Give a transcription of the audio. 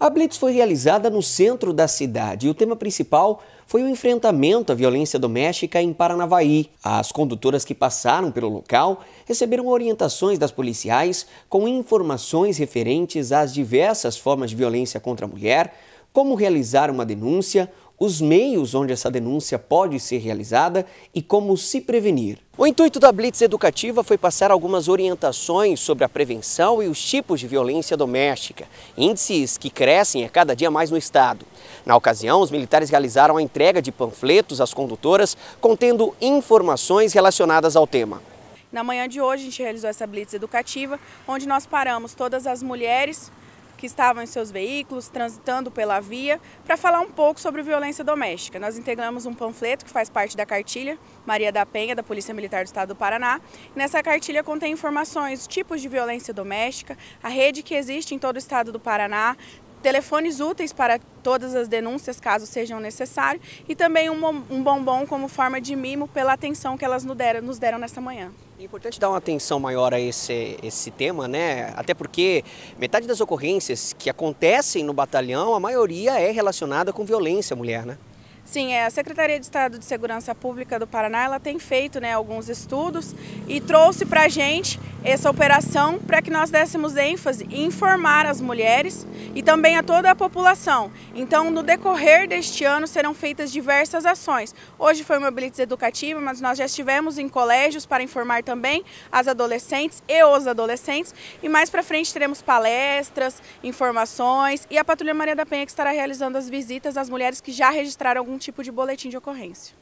A blitz foi realizada no centro da cidade e o tema principal foi o enfrentamento à violência doméstica em Paranavaí. As condutoras que passaram pelo local receberam orientações das policiais com informações referentes às diversas formas de violência contra a mulher, como realizar uma denúncia, os meios onde essa denúncia pode ser realizada e como se prevenir. O intuito da Blitz Educativa foi passar algumas orientações sobre a prevenção e os tipos de violência doméstica, índices que crescem a cada dia mais no Estado. Na ocasião, os militares realizaram a entrega de panfletos às condutoras contendo informações relacionadas ao tema. Na manhã de hoje, a gente realizou essa blitz educativa, onde nós paramos todas as mulheres que estavam em seus veículos, transitando pela via, para falar um pouco sobre violência doméstica. Nós integramos um panfleto que faz parte da cartilha Maria da Penha, da Polícia Militar do Estado do Paraná. Nessa cartilha contém informações, tipos de violência doméstica, a rede que existe em todo o estado do Paraná, telefones úteis para todas as denúncias, caso sejam necessários, e também um bombom como forma de mimo pela atenção que elas nos deram, nos deram nessa manhã. É importante dar uma atenção maior a esse, esse tema, né? Até porque metade das ocorrências que acontecem no batalhão, a maioria é relacionada com violência à mulher, né? Sim, é, a Secretaria de Estado de Segurança Pública do Paraná, ela tem feito né, alguns estudos e trouxe para a gente essa operação para que nós dessemos ênfase em informar as mulheres e também a toda a população. Então, no decorrer deste ano serão feitas diversas ações. Hoje foi uma blitz educativa, mas nós já estivemos em colégios para informar também as adolescentes e os adolescentes. E mais para frente teremos palestras, informações e a Patrulha Maria da Penha que estará realizando as visitas às mulheres que já registraram algum tipo de boletim de ocorrência.